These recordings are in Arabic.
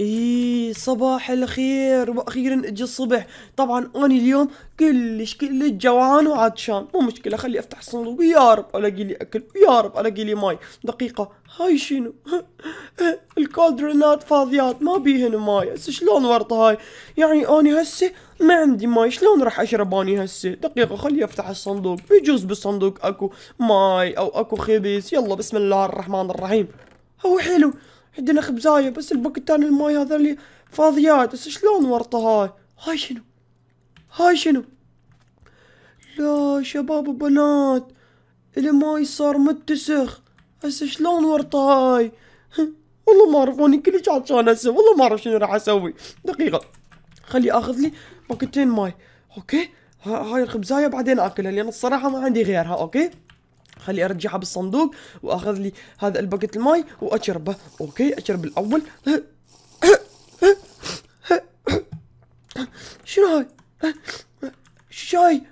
اي صباح الخير واخيرا اجى الصبح طبعا انا اليوم كلش كلش جوعان وعطشان مو مشكله خلي افتح الصندوق يا رب الاقي لي اكل يا رب الاقي لي ماي دقيقه هاي شنو الكولدرنات فاضيات ما بيهن ماي هسه شلون ورطه هاي يعني انا هسه ما عندي ماي شلون راح اشرب اني هسه دقيقه خلي افتح الصندوق يجوز بالصندوق اكو ماي او اكو خبز يلا بسم الله الرحمن الرحيم هو حلو عندنا خبزايه بس الثاني الماي هذا اللي فاضيات بس شلون ورطه هاي هاي شنو هاي شنو لا شباب وبنات الماي صار متسخ هسه شلون ورطه هاي والله ما اعرف انا كلش عطشان هسه والله ما اعرف شنو راح اسوي دقيقه خلي اخذ لي باكتين ماي اوكي هاي الخبزايه بعدين اكلها لان الصراحه ما عندي غيرها اوكي خلي ارجعها بالصندوق واخذ لي هذا الباكت الماي واشربه اوكي اشرب الاول شنو هاي شاي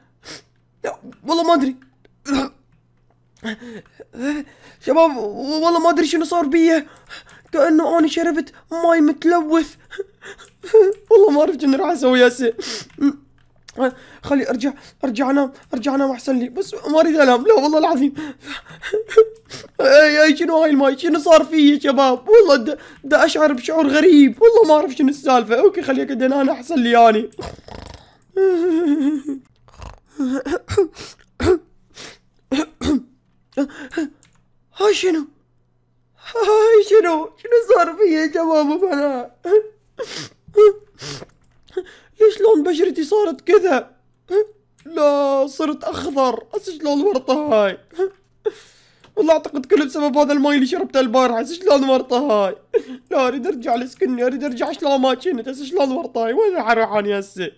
والله ما ادري شباب والله ما ادري شنو صار بيا كانه انا شربت ماي متلوث والله ما اعرف شنو راح اسوي هسه خلي ارجع ارجع انام ارجع انام احسن لي بس ما اريد انام لا والله العظيم اي شنو هاي الماي شنو صار في يا شباب والله دا, دا اشعر بشعور غريب والله ما اعرف شنو السالفه اوكي خلي اقعد انام احسن لي يعني هاي شنو هاي شنو شنو صار في يا شباب انا ليش لون بشرتي صارت كذا لا صرت اخضر ايش لون ورطه هاي والله اعتقد كله بسبب هذا الماي اللي شربته البارحه ايش لون ورطه هاي لا اريد ارجع لسكني اريد ارجع شلون ما كنت ايش لون ورطه هاي وين راح اروح انا هسه؟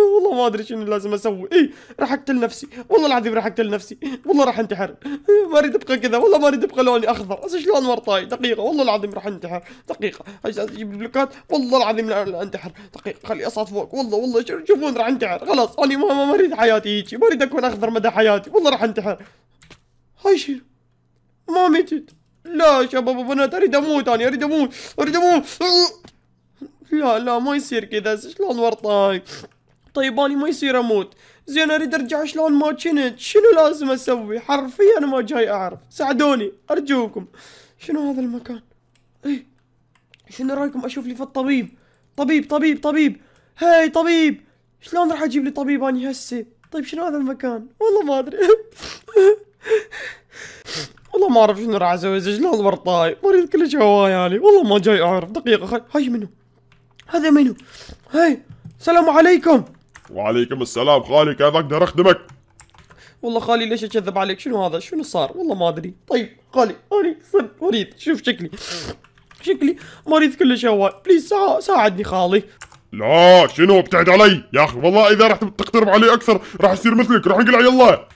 والله ما ادري شنو لازم اسوي اي راح اقتل نفسي والله العظيم راح اقتل نفسي والله راح انتحر إيه، ما اريد ابقى كذا والله ما اريد ابقى لوني اخضر بس شلون ورطاي دقيقه والله العظيم راح انتحر دقيقه اجيب بلوكات والله العظيم لا انتحر دقيقه خلي اصعد فوق والله والله شوفون راح انتحر خلاص انا ما ما اريد حياتي هيجي ما اريد اكون اخضر مدى حياتي والله راح انتحر هاي شيء ما متت لا شباب وبنات اريد اموت انا اريد اموت اريد اموت لا لا ما يصير كذا شلون ورطاي طيب اني ما يصير اموت زين اريد ارجع شلون ما كنت شنو لازم اسوي حرفيا ما جاي اعرف ساعدوني ارجوكم شنو هذا المكان اي شنو رايكم اشوف لي في الطبيب طبيب طبيب طبيب هاي طبيب شلون راح اجيب لي طبيب اني هسه طيب شنو هذا المكان والله ما ادري والله ما اعرف شنو راح اسوي شلون برطاي مريض كلش يعني والله ما جاي اعرف دقيقه خل هاي منو هذا منو هاي السلام عليكم وعليكم السلام خالي كيف اقدر اخدمك والله خالي ليش اكذب عليك شنو هذا شنو صار والله ما ادري طيب خالي انا صد مريض شوف شكلي شكلي مريض كلش هواي بليز ساعدني خالي لا شنو ابتعد علي يا اخي والله اذا رحت تقترب علي اكثر راح يصير مثلك راح انقلع يلا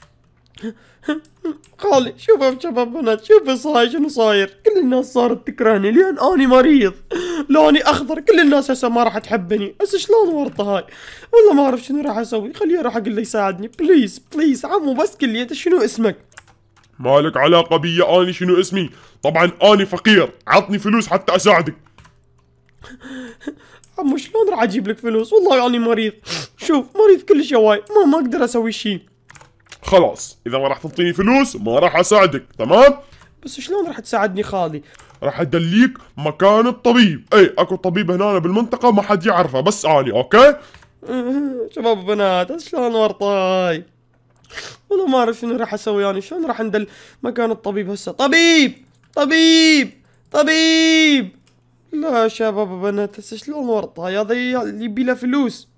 خالي شوف يا شباب بنات شوف صاير شنو صاير كل الناس صارت تكرهني لان اني مريض لوني اخضر كل الناس هسه ما راح تحبني هسه شلون ورطه هاي والله ما اعرف شنو راح اسوي خليه راح اقول له يساعدني بليز بليز عمو بس كل انت شنو اسمك مالك علاقه بي اني شنو اسمي طبعا اني فقير عطني فلوس حتى اساعدك عمو شلون راح اجيب لك فلوس والله اني يعني مريض شوف مريض كل شواي ما ما اقدر اسوي شيء خلاص اذا ما راح تعطيني فلوس ما راح اساعدك تمام بس شلون راح تساعدني خالي راح ادليك مكان الطبيب اي اكو طبيب هنا بالمنطقه ما حد يعرفه بس اني اوكي شباب وبنات شلون ورطاي والله ما اعرف شنو راح اسوي يعني شلون راح ندل مكان الطبيب هسه طبيب طبيب طبيب لا شباب وبنات هسه شلون ورطاي هذا يبي له فلوس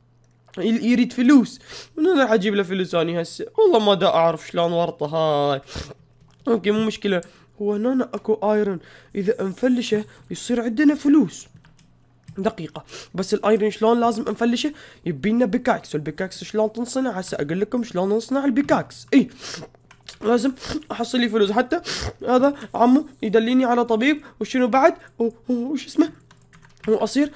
يريد فلوس من انا حجيب له فلوس اني هسه والله ما دا اعرف شلون ورطه هاي اوكي مو مشكله هو هنا اكو ايرون اذا نفلشه يصير عندنا فلوس دقيقة بس الايرن شلون لازم يبي يبينا بيكاكس والبيكاكس شلون تنصنع هسه اقول لكم شلون نصنع البيكاكس اي لازم احصل لي فلوس حتى هذا عمو يدليني على طبيب وشنو بعد وش اسمه هو قصير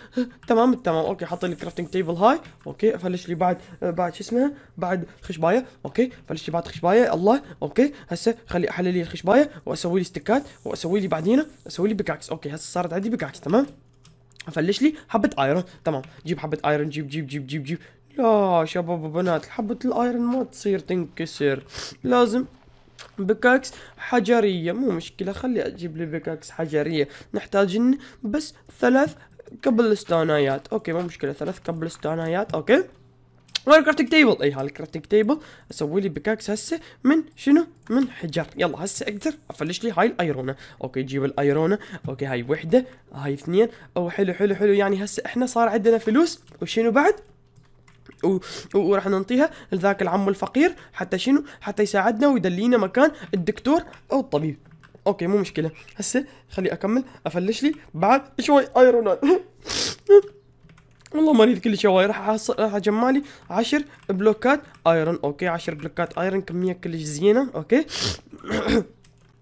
تمام تمام اوكي حاطين لي كرافتنج تيبل هاي اوكي فلش لي بعد آه، بعد شو اسمها بعد خشبايه اوكي فلش لي بعد خشبايه الله اوكي هسه خلي احلل لي الخشبايه واسوي لي ستيكات واسوي لي بعدين اسوي لي بكاكس اوكي هسه صارت عندي بكاكس تمام فلش لي حبه ايرون تمام جيب حبه ايرون جيب جيب جيب جيب جيب لا شباب وبنات حبه الايرون ما تصير تنكسر لازم بكاكس حجريه مو مشكله خلي اجيب لي بكاكس حجريه نحتاج بس ثلاث كبل ستونايات اوكي مو مشكله ثلاث كبل ستونايات اوكي وين الكرافتنج تيبل اي هالكرافتنج تيبل اسوي لي بكاكس هسه من شنو من حجر يلا هسه اقدر افلش لي هاي الايرونه اوكي جيب الايرونه اوكي هاي وحده هاي اثنين او حلو حلو حلو يعني هسه احنا صار عندنا فلوس وشنو بعد وراح ننطيها لذاك العم الفقير حتى شنو حتى يساعدنا ويدلينا مكان الدكتور او الطبيب اوكي مو مشكله هسه خلي اكمل افلش لي بعد شوي ايرونات والله مريض كل شوي هواي راح راح اجمع لي 10 بلوكات ايرون اوكي 10 بلوكات ايرون كميه كلش زينه اوكي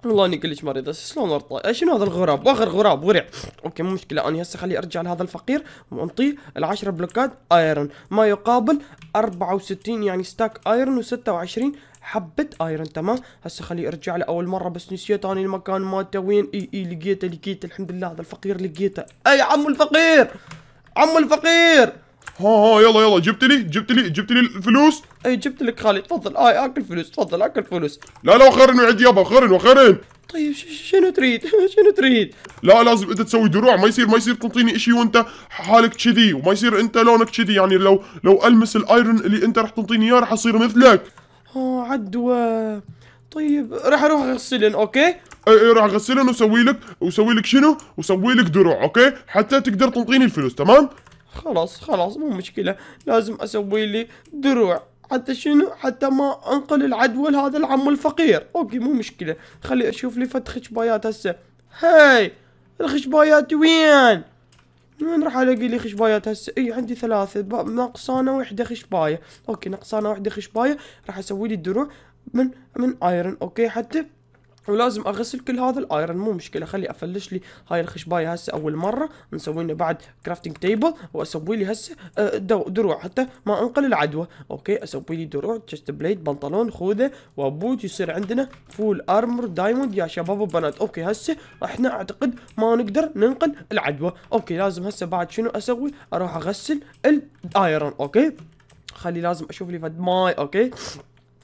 والله اني كلش مريض هسه شلون ارطى شنو هذا الغراب واخر غراب ورع اوكي مو مشكله اني هسه خلي ارجع لهذا الفقير وانطيه ال10 بلوكات ايرون ما يقابل 64 يعني ستاك ايرون و26 حبه ايرون تمام هسه خليه ارجع له اول مره بس نسيت اني المكان مالته وين اي اي لقيته لقيته الحمد لله هذا الفقير لقيته اي عمو الفقير عمو الفقير ها ها يلا يلا جبت لي جبت لي جبت لي الفلوس اي جبت لك خالي تفضل اي آه اكل فلوس تفضل اكل فلوس لا لا وخرن وعد يابا خرن وخرن طيب شنو تريد؟ شنو تريد؟ لا لازم انت تسوي دروع ما يصير ما يصير تعطيني شيء وانت حالك كذي وما يصير انت لونك كذي يعني لو لو المس الايرون اللي انت راح تعطيني اياه راح اصير مثلك اه عدوى طيب راح اروح اغسلن اوكي اي اي راح اغسلن واسوي لك واسوي لك شنو؟ واسوي لك دروع اوكي؟ حتى تقدر تنطيني الفلوس تمام؟ خلاص خلاص مو مشكلة لازم اسوي لي دروع حتى شنو؟ حتى ما انقل العدوى لهذا العم الفقير اوكي مو مشكلة خلي اشوف لي فت بايات هسه هاي الخشبايات وين؟ نروح الاقي لي خشبايات هسه اي عندي ثلاثة ناقصانا وحدة خشباية اوكي ناقصانا وحدة خشباية راح اسوي لي الدروع من من ايرن اوكي حتى ولازم اغسل كل هذا الايرن مو مشكله خلي افلش لي هاي الخشبايه هسه اول مره نسوي لنا بعد كرافتنج تيبل واسوي لي هسه آه، دروع حتى ما انقل العدوى اوكي اسوي لي دروع تشست بليد بنطلون خوذه وبوت يصير عندنا فول ارمر دايموند يا شباب وبنات اوكي هسه احنا اعتقد ما نقدر ننقل العدوى اوكي لازم هسه بعد شنو اسوي اروح اغسل الايرن اوكي خلي لازم اشوف لي فد ماي اوكي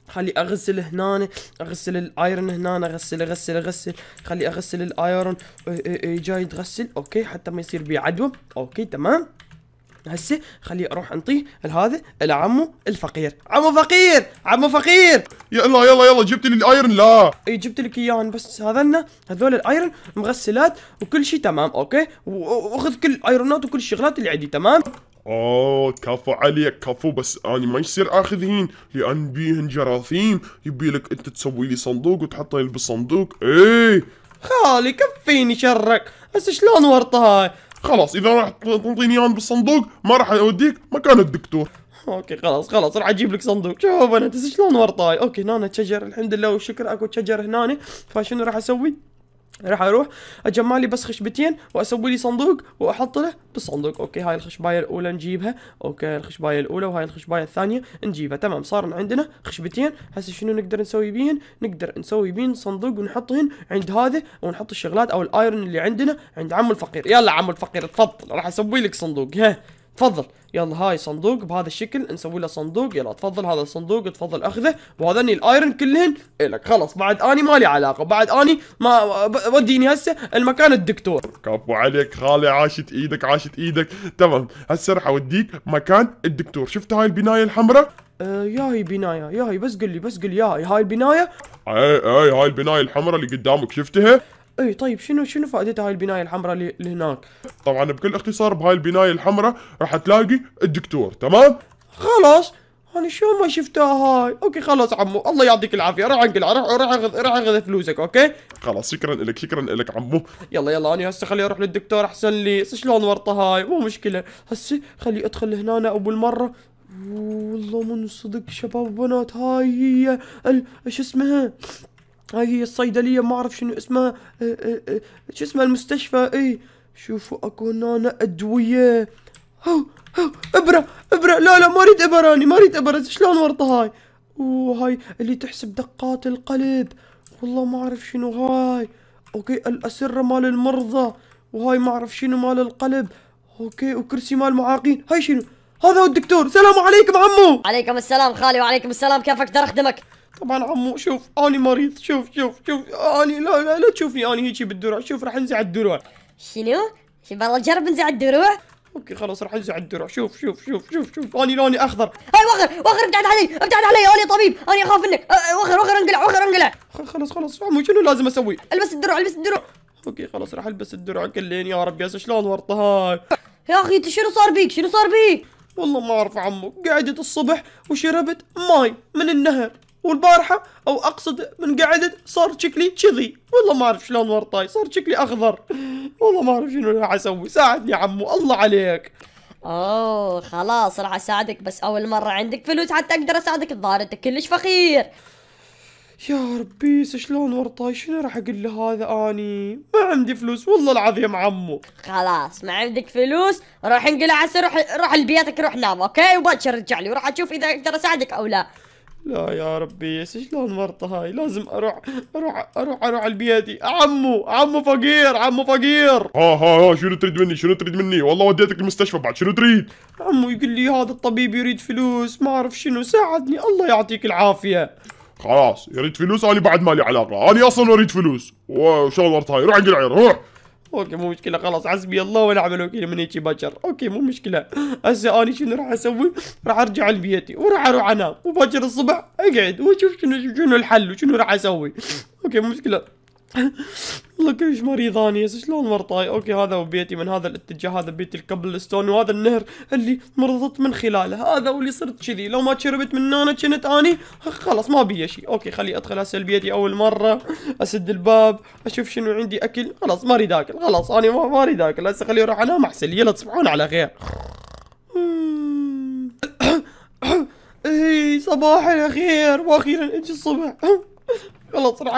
خلي اغسل هنا اغسل الايرون هنا اغسل اغسل اغسل خلي اغسل الايرون جاي تغسل اوكي حتى ما يصير بي عدوى اوكي تمام هسه خليه اروح انطيه لهذا العمو الفقير عمو فقير عمو فقير يلا يلا يلا جبت لي الايرون لا اي جبت لك اياهم بس هذن هذول الايرون مغسلات وكل شيء تمام اوكي واخذ كل الايرونات وكل الشغلات اللي عندي تمام اوه كفو عليك كفو بس اني ما يصير اخذين لان بيهن جراثيم يبي لك انت تسوي لي صندوق وتحطين بالصندوق ايه خالي كفيني شرك بس شلون ورطه هاي خلاص اذا راح تنطيني اياهم بالصندوق ما راح اوديك مكان الدكتور اوكي خلاص خلاص راح اجيب لك صندوق شوف انا شلون ورطاي اوكي هنا شجر الحمد لله والشكر اكو شجر هنا فشنو راح اسوي راح اروح اجمع لي بس خشبتين واسوي لي صندوق واحط له بالصندوق اوكي هاي الخشبايه الاولى نجيبها اوكي الخشبايه الاولى وهاي الخشبايه الثانيه نجيبها تمام صار عندنا خشبتين هسه شنو نقدر نسوي بيهن نقدر نسوي بيهن صندوق ونحطهن عند هذا ونحط الشغلات او الايرن اللي عندنا عند عمو الفقير يلا عمو الفقير تفضل راح اسوي لك صندوق ها تفضل يلا هاي صندوق بهذا الشكل نسوي له صندوق يلا تفضل هذا الصندوق تفضل اخذه وهذني الايرن كلهن الك خلاص بعد اني مالي علاقه بعد اني ما وديني هسه المكان الدكتور كفو عليك خالي عاشت ايدك عاشت ايدك تمام هسه راح اوديك مكان الدكتور شفت هاي البنايه الحمراء آه يا هي بنايه يا هي بس قل لي بس قل لي يا هاي البنايه اي اي هاي البنايه الحمراء اللي قدامك شفتها اي طيب شنو شنو فائدة هاي البناية الحمراء اللي هناك طبعا بكل اختصار بهاي البناية الحمراء راح تلاقي الدكتور تمام خلاص انا شو ما شفتها هاي اوكي خلاص عمو الله يعطيك العافيه راح انقلع راح روح اخذ راح اخذ فلوسك اوكي خلاص شكرا لك شكرا لك عمو يلا يلا انا هسه خلي اروح للدكتور احسن لي شلون ورطه هاي مو مشكله هسه خلي ادخل هنا اول مره والله من صدق شباب وبنات هاي هي شو اسمها هاي هي الصيدلية ما أعرف شنو اسمها أه، أه، أه، شو اسمها المستشفى اي شوفوا اكو هنا أدوية هو هو إبرة إبرة لا لا ما أريد إبرة اني ما أريد إبرة شلون ورطة هاي وهاي اللي تحسب دقات القلب والله ما أعرف شنو هاي أوكي الأسرة مال المرضى وهاي ما أعرف شنو مال القلب أوكي وكرسي مال المعاقين هاي شنو هذا هو الدكتور سلام عليكم عمو عليكم السلام خالي وعليكم السلام كيف اقدر اخدمك طبعا عمو شوف اني مريض شوف شوف شوف اني لا لا لا تشوفني اني هيجي بالدروع شوف راح انزع الدروع شنو؟ شوف والله جرب انزع الدروع اوكي خلاص راح انزع الدروع شوف شوف شوف شوف شوف اني لوني اخضر هاي وخر وخر ابتعد علي ابتعد علي اني طبيب اني اخاف منك وخر وخر انقلع وخر انقلع خلاص خلاص عمو شنو لازم اسوي؟ البس الدروع البس الدروع اوكي خلاص راح البس الدرع كلين يا رب يا شلون ورطه هاي يا اخي انت شنو صار بيك شنو صار بيك والله ما اعرف عمو قعدت الصبح وشربت ماي من النهر والبارحه او اقصد من قعدت صار شكلي كذي والله ما اعرف شلون ورطاي صار شكلي اخضر والله ما اعرف شنو راح اسوي ساعدني عمو الله عليك اوه خلاص راح اساعدك بس اول مره عندك فلوس حتى اقدر اساعدك الظاهر انت كلش فخير يا ربي شلون ورطاي شنو راح اقول له هذا اني ما عندي فلوس والله العظيم عمو خلاص ما عندك فلوس روح انقلع هسه روح روح لبيتك روح نام اوكي وباكر رجع لي وراح اشوف اذا اقدر اساعدك او لا لا يا ربي شلون ورطة هاي لازم اروح اروح اروح اروح على بيدي عمو عمو فقير عمو فقير ها ها ها شنو تريد مني شنو تريد مني والله وديتك المستشفى بعد شنو تريد عمو يقول لي هذا الطبيب يريد فلوس ما اعرف شنو ساعدني الله يعطيك العافية خلاص يريد فلوس انا بعد مالي علاقة انا اصلا اريد فلوس وشلون ورطة هاي روح انقلع روح اوكي مو مشكله خلاص حسبي الله ونعم الوكيل من هيك بشر اوكي مو مشكله هسه اني شنو راح اسوي راح ارجع لبيتي وراح اروح انام وباكر الصبح اقعد واشوف شنو شنو الحل وشنو راح اسوي اوكي مو مشكله والله كيف مريضان يا شلون مرطاي اوكي هذا بيتي من هذا الاتجاه هذا بيتي الكبل ستون وهذا النهر اللي مرضت من خلاله هذا واللي صرت كذي لو ما شربت من انا كنت اني خلاص ما بي شيء اوكي خلي ادخل هسه بيتي اول مره اسد الباب اشوف شنو عندي اكل خلاص ما اريد اكل خلاص اني ما اريد اكل هسه خلي اروح انام احسن يلا تصبحون على خير اي صباح الخير واخيرا اجى الصبح يلا صار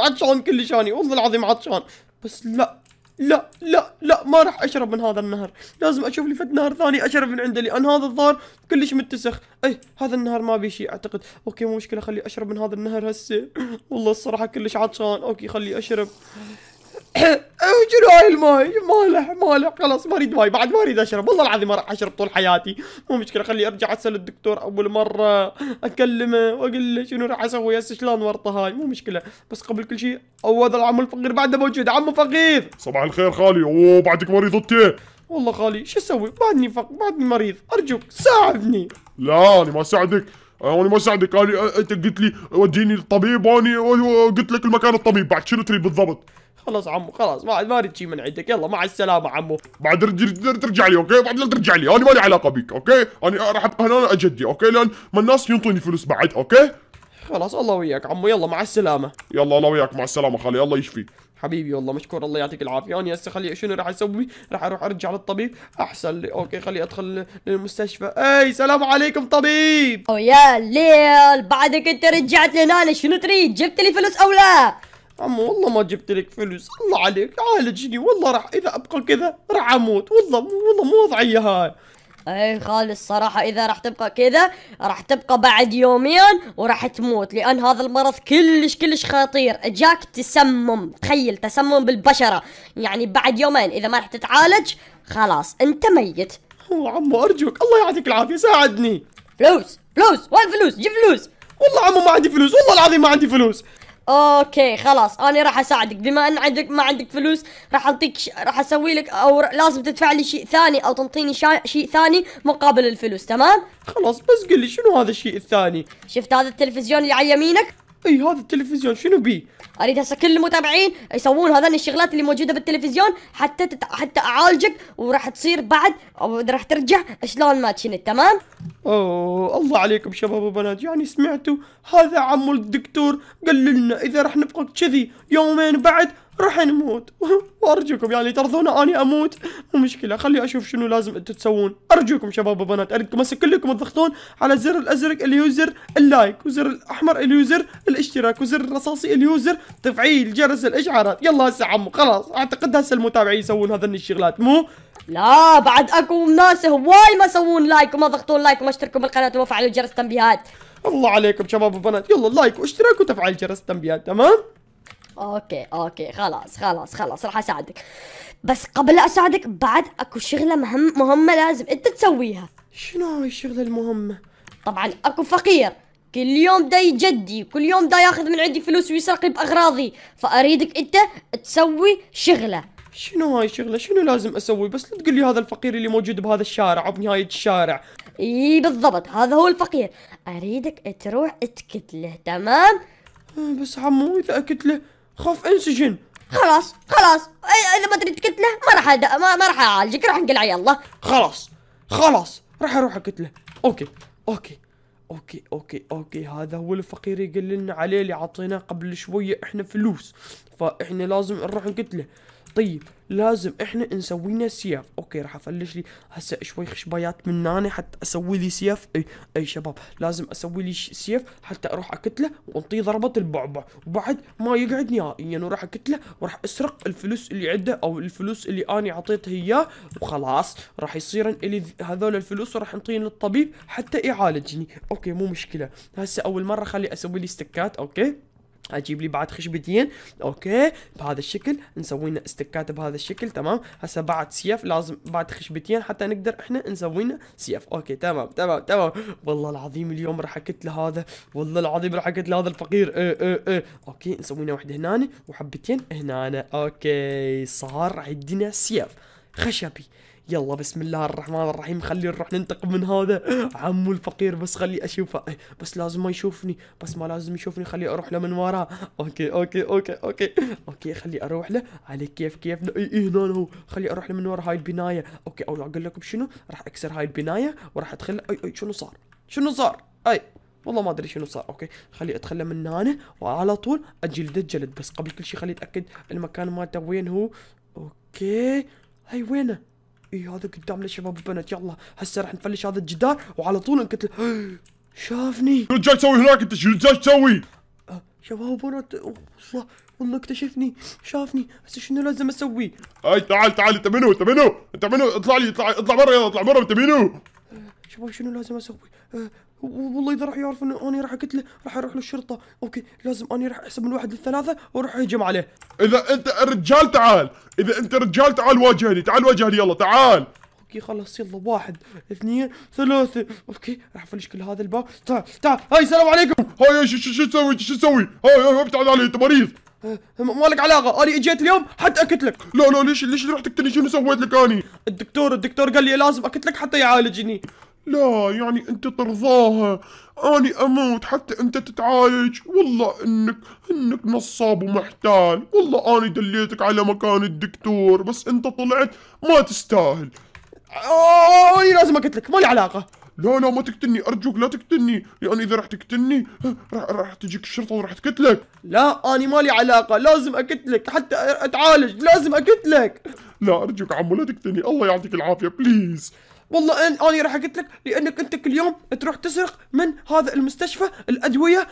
عطشان كل شاني والله العظيم عطشان بس لا لا لا لا ما راح اشرب من هذا النهر لازم اشوف لي فد نهر ثاني اشرب من عنده لان هذا الظاهر كلش متسخ اي هذا النهر ما بيه شيء اعتقد اوكي مو مشكله خلي اشرب من هذا النهر هسه والله الصراحه كلش عطشان اوكي خلي اشرب شنو هاي الماي مالح مالح خلاص ما اريد ماي بعد ما اريد اشرب والله العظيم ما راح اشرب طول حياتي مو مشكله خلي ارجع اسال الدكتور اول مره اكلمه واقول له شنو راح اسوي هسه شلون ورطه هاي مو مشكله بس قبل كل شيء او هذا العم الفقير بعده موجود عمو فقير صباح الخير خالي اوه بعدك مريض انت والله خالي شو اسوي بعدني فق بعدني مريض ارجوك ساعدني لا انا ما اساعدك انا ما اساعدك انت قلت لي وديني للطبيب وانا قلت لك المكان الطبيب بعد شنو تريد بالضبط خلاص عمو خلاص ما ما اريد شيء من عندك يلا مع السلامه عمو بعد ترجع لي اوكي بعد لا ترجع لي انا ما لي علاقه بك اوكي انا راح ابقى هنا اجدي اوكي لان ما الناس ينطوني فلوس بعد اوكي خلاص الله وياك عمو يلا مع السلامه يلا الله وياك مع السلامه خالي الله يشفيك حبيبي والله مشكور الله يعطيك العافيه انا هسه خلي شنو راح اسوي راح اروح ارجع للطبيب احسن لي اوكي خلي ادخل للمستشفى اي سلام عليكم طبيب او يا ليل بعدك انت رجعت لهنا شنو تريد جبت لي فلوس او لا عمو والله ما جبت لك فلوس الله عليك عالجني والله راح اذا ابقى كذا راح اموت والله والله مو وضعيه هاي اي خالص الصراحة اذا راح تبقى كذا راح تبقى بعد يومين وراح تموت لان هذا المرض كلش كلش خطير جاك تسمم تخيل تسمم بالبشرة يعني بعد يومين اذا ما راح تتعالج خلاص انت ميت هو عمو ارجوك الله يعطيك العافية ساعدني فلوس فلوس وين فلوس جيب فلوس والله عمو ما عندي فلوس والله العظيم ما عندي فلوس اوكي خلاص انا راح اساعدك بما ان عندك ما عندك فلوس راح اعطيك ش... راح اسوي لك او ر... لازم تدفع لي شيء ثاني او تنطيني شا... شيء ثاني مقابل الفلوس تمام خلاص بس قل لي شنو هذا الشيء الثاني شفت هذا التلفزيون اللي على يمينك اي هذا التلفزيون شنو بي؟ اريد هسه كل المتابعين يسوون هذان الشغلات اللي موجوده بالتلفزيون حتى تت... حتى اعالجك وراح تصير بعد او راح ترجع شلون ما كنت تمام اوه الله عليكم شباب وبنات يعني سمعتوا هذا عمو الدكتور قال لنا اذا راح نبقى كذي يومين بعد راح نموت وارجوكم يعني ترضون اني اموت مو مشكله خلي اشوف شنو لازم انتم تسوون ارجوكم شباب وبنات اريدكم هسه كلكم تضغطون على الزر الازرق اليوزر اللايك وزر الاحمر اليوزر الاشتراك وزر الرصاصي اليوزر تفعيل جرس الاشعارات يلا هسه عمو خلاص اعتقد هسه المتابعين يسوون هذن الشغلات مو لا بعد اكو ناس هواي ما يسوون لايك وما ضغطون لايك وما اشتركوا بالقناه وما فعلوا جرس التنبيهات الله عليكم شباب وبنات يلا لايك واشتراك وتفعيل جرس التنبيهات تمام اوكي اوكي خلاص خلاص خلاص راح اساعدك بس قبل لا اساعدك بعد اكو شغله مهم مهمه لازم انت تسويها شنو هاي الشغله المهمه طبعا اكو فقير كل يوم دا يجدي كل يوم دا ياخذ من عندي فلوس ويسرقني باغراضي فاريدك انت تسوي شغله شنو هاي الشغلة؟ شنو لازم اسوي؟ بس لا تقول لي هذا الفقير اللي موجود بهذا الشارع وبنهاية الشارع. اي بالضبط، هذا هو الفقير. اريدك تروح تكتله، تمام؟ آه، بس عمو اذا اكتله خاف انسجن خلاص خلاص انا ما ادري تقتله ما راح ما, راح اعالجك راح انقلع يلا خلاص خلاص راح اروح اقتله اوكي اوكي اوكي اوكي اوكي هذا هو الفقير يقللنا عليه اللي عطيناه قبل شويه احنا فلوس فاحنا لازم نروح نقتله طيب لازم احنا نسوي لنا سيف اوكي راح افلش لي هسه شوي خشبايات من هنا حتى اسوي لي سيف اي اي شباب لازم اسوي لي سيف حتى اروح اكتله وانطيه ضربه البعبع وبعد ما يقعد نهائيا وراح اكتله وراح اسرق الفلوس اللي عنده او الفلوس اللي انا اعطيته اياه وخلاص راح يصيرن الي هذول الفلوس وراح انطيهم للطبيب حتى يعالجني اوكي مو مشكله هسه اول مره خلي اسوي لي ستكات اوكي اجيب لي بعد خشبتين اوكي بهذا الشكل نسوي لنا استكات بهذا الشكل تمام هسه بعد سيف لازم بعد خشبتين حتى نقدر احنا نسوي لنا سيف اوكي تمام تمام تمام والله العظيم اليوم راح اكت لهذا والله العظيم راح اكت لهذا الفقير اي اي اي اوكي نسوي لنا وحده هنا وحبتين هنا اوكي صار عندنا سيف خشبي يلا بسم الله الرحمن الرحيم خلي نروح ننتقم من هذا عمو الفقير بس خلي اشوفه إيه، بس لازم ما يشوفني بس ما لازم يشوفني خلي اروح له من وراه اوكي اوكي اوكي اوكي اوكي خلي اروح له على كيف كيفنا اي اي هنا هو خلي اروح له من ورا هاي البنايه اوكي او اقول لكم شنو راح اكسر هاي البنايه وراح ادخل اي اي إيه، شنو صار شنو صار اي والله ما ادري شنو صار اوكي خلي اتخلى من هنا وعلى طول اجلده الجلد بس قبل كل شيء خلي اتاكد المكان مالته وين هو اوكي هاي وينه اي هذا قدام شباب والبنات يلا هسه راح نفلش هذا الجدار وعلى طول انقتل شافني شو جاي تسوي هناك انت شو جاي تسوي؟ شباب أه، وبنات والله والله اكتشفني شافني هسه شنو لازم اسوي؟ اي تعال تعال انت منو انت منو انت منو اطلع لي اطلع اطلع برا يلا اطلع برا انت منو؟ شباب أه، شنو لازم اسوي؟ أه، والله اذا راح يعرف انه اني راح اقتله راح اروح للشرطه اوكي لازم اني راح احسب من واحد للثلاثه واروح اهجم عليه اذا انت رجال تعال اذا انت رجال تعال واجهني تعال واجهني يلا تعال اوكي خلاص يلا واحد اثنين ثلاثة اوكي راح افلش كل هذا الباب تعال تعال هاي السلام عليكم هاي شو شو تسوي شو تسوي هاي هاي ابتعد علي انت مريض أه، مالك علاقة أنا إجيت اليوم حتى أقتلك لا لا ليش ليش رحت تقتلني شنو سويت لك أني الدكتور الدكتور قال لي لازم أقتلك حتى يعالجني لا يعني انت ترضاها اني اموت حتى انت تتعايش والله انك انك نصاب ومحتال والله اني دليتك على مكان الدكتور بس انت طلعت ما تستاهل اوه آه، لازم اقتلك ما لي علاقه لا لا ما تقتلني ارجوك لا تقتلني لان يعني اذا راح تقتلني راح راح تجيك الشرطه وراح تقتلك لا اني مالي علاقه لازم اقتلك حتى اتعالج لازم اقتلك لا ارجوك عمو لا تقتلني الله يعطيك العافيه بليز والله أنا, أنا راح أقتلك لأنك أنت كل يوم تروح تسرق من هذا المستشفى الأدوية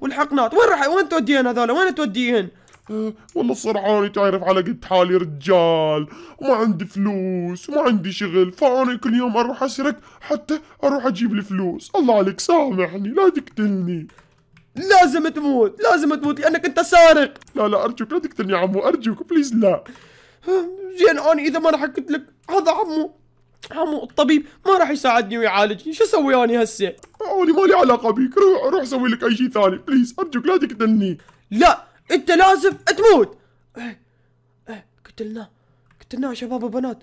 والحقنات وين راح وين توديهن هذول وين توديهن؟ أه، والله الصراحة أنا تعرف على قد حالي رجال وما عندي فلوس وما عندي شغل فأنا كل يوم أروح أسرق حتى أروح أجيب الفلوس الله عليك سامحني لا تقتلني لازم تموت لازم تموت لأنك أنت سارق لا لا أرجوك لا تقتلني يا عمو أرجوك بليز لا أه، زين أنا إذا ما راح أقتلك هذا عمو عمو الطبيب ما راح يساعدني ويعالجني شو اسوي انا هسه انا مالي علاقه بيك روح روح سوي لك اي شيء ثاني بليز ارجوك لا تقتلني لا انت لازم تموت اه اه قتلناه قتلناه شباب وبنات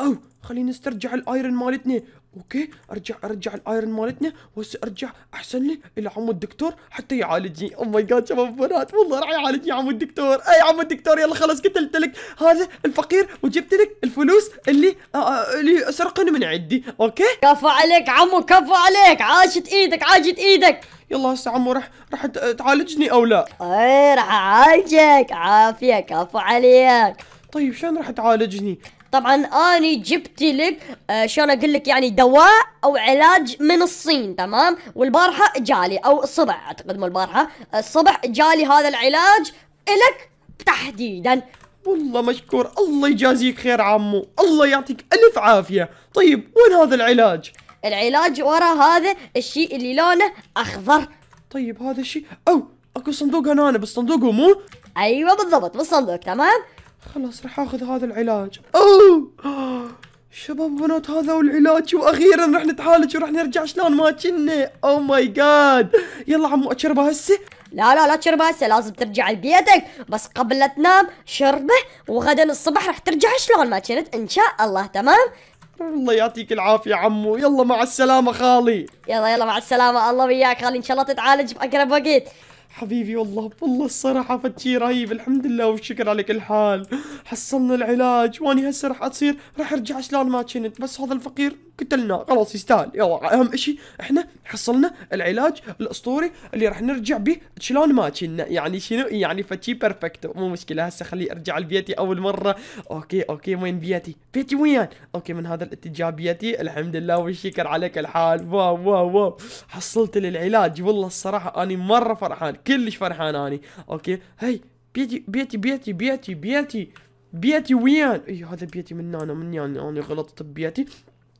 او خليني استرجع الايرن مالتنا اوكي ارجع ارجع الايرن مالتنا وهسه ارجع احسن لي الى عمو الدكتور حتى يعالجني او ماي جاد شباب بنات والله راح يعالجني عمو الدكتور اي عمو الدكتور يلا خلاص قتلت لك هذا الفقير وجبت لك الفلوس اللي آه، آه، اللي سرقني من عندي اوكي كفو عليك عمو كفو عليك عاشت ايدك عاشت ايدك يلا هسه عمو راح راح تعالجني او لا اي راح اعالجك عافيه كفو عليك طيب شلون راح تعالجني طبعا اني جبت لك آه شلون اقول لك يعني دواء او علاج من الصين تمام والبارحه جالي او الصبح اعتقد مو البارحه الصبح آه، جالي هذا العلاج لك تحديدا والله مشكور الله يجازيك خير عمو الله يعطيك الف عافيه طيب وين هذا العلاج العلاج ورا هذا الشيء اللي لونه اخضر طيب هذا الشيء او اكو صندوق هنا بالصندوق مو ايوه بالضبط بالصندوق تمام خلاص راح اخذ هذا العلاج اوه شباب بنات هذا هو العلاج واخيرا راح نتعالج وراح نرجع شلون ما كنا او ماي جاد يلا عمو اشربها هسه لا لا لا تشربها هسه لازم ترجع لبيتك بس قبل لا تنام شربه وغدا الصبح راح ترجع شلون ما كنت ان شاء الله تمام الله يعطيك العافية عمو يلا مع السلامة خالي يلا يلا مع السلامة الله وياك خالي ان شاء الله تتعالج بأقرب وقت حبيبي والله والله الصراحة فتشي رهيب الحمد لله والشكر على كل حال حصلنا العلاج واني هسه راح اصير راح ارجع شلون ما كنت بس هذا الفقير قتلناه خلاص يستاهل يلا اهم شيء احنا حصلنا العلاج الاسطوري اللي راح نرجع به شلون ما كنا يعني شنو يعني فتشي بيرفكت مو مشكلة هسه خلي ارجع لبيتي اول مرة اوكي اوكي وين بيتي بيتي وين اوكي من هذا الاتجاه بيتي الحمد لله والشكر على كل حال واو واو واو حصلت للعلاج والله الصراحة اني مرة فرحان كلش فرحان اني اوكي هاي بيتي بيتي بيتي بيتي بيتي بيتي وين اي هذا بيتي من هنا من يعني انا غلطت ببيتي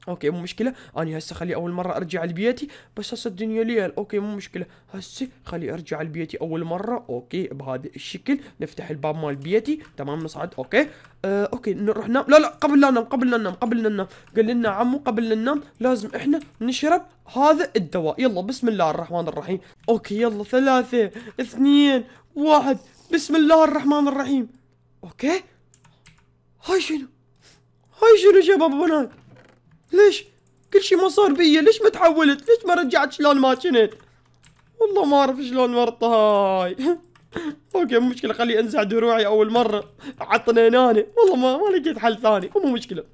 اوكي مو مشكله اني هسه خلي اول مره ارجع لبيتي بس هسه الدنيا ليل اوكي مو مشكله هسه خلي ارجع لبيتي اول مره اوكي بهذا الشكل نفتح الباب مال بيتي تمام نصعد اوكي آه اوكي نروح نام لا لا قبل لا ننام قبل لا ننام قبل لا ننام قال لنا عمو قبل لا ننام لازم احنا نشرب هذا الدواء يلا بسم الله الرحمن الرحيم اوكي يلا ثلاثه اثنين واحد بسم الله الرحمن الرحيم اوكي هاي شنو هاي شنو شباب وبنات ليش كل شيء ما صار بيا ليش ما تحولت ليش ما رجعت شلون ما كنت والله ما اعرف شلون ورطه هاي اوكي مو مشكله خلي انزع دروعي اول مره عطنيناني والله ما ما لقيت حل ثاني مو مشكله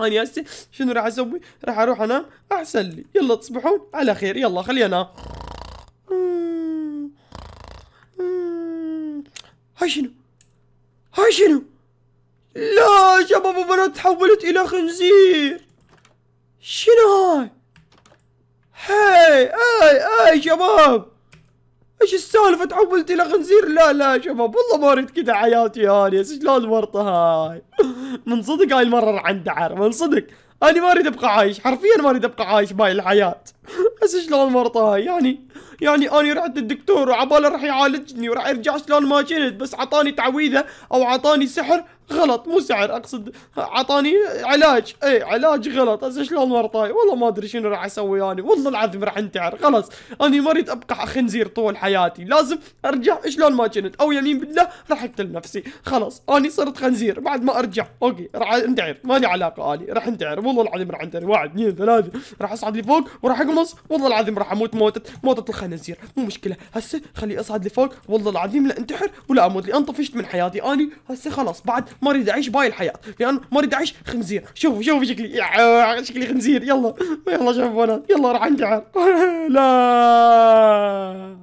انا هسه شنو راح اسوي راح اروح انام احسن لي يلا تصبحون على خير يلا خلي انام هاي شنو هاي شنو لا شباب وبنات تحولت الى خنزير شنو هاي؟ هاي هاي هاي شباب ايش السالفة تحولتي لخنزير لا لا يا شباب والله ما اريد كذا حياتي هاني شلون لا الورطة هاي من صدق هاي المرة راح اندعر من صدق انا ما اريد ابقى عايش حرفيا ما اريد ابقى عايش باي الحياة بس شلون ورطه هاي يعني يعني انا رحت للدكتور وعباله راح يعالجني وراح ارجع شلون ما كنت بس عطاني تعويذة او عطاني سحر غلط مو سعر اقصد اعطاني علاج اي علاج غلط هسه شلون ورطاي والله ما ادري شنو راح اسوي انا يعني. والله العظيم راح انتحر خلاص انا ما اريد ابقى خنزير طول حياتي لازم ارجع شلون ما كنت او يمين بالله راح اقتل نفسي خلاص انا صرت خنزير بعد ما ارجع اوكي راح انتحر ما لي علاقه اني راح انتحر والله العظيم راح انتحر واحد اثنين ثلاثه راح اصعد لفوق وراح اقمص والله العظيم راح اموت موتة موتة الخنزير مو مشكله هسه خلي اصعد لفوق والله العظيم لا انتحر ولا اموت لان طفشت من حياتي اني هسه خلاص بعد ما اريد اعيش باي الحياه لان ما اريد اعيش خنزير شوفوا شوفوا شكلي شكلي خنزير يلا يلا شوفوا انا يلا راح انتحر لا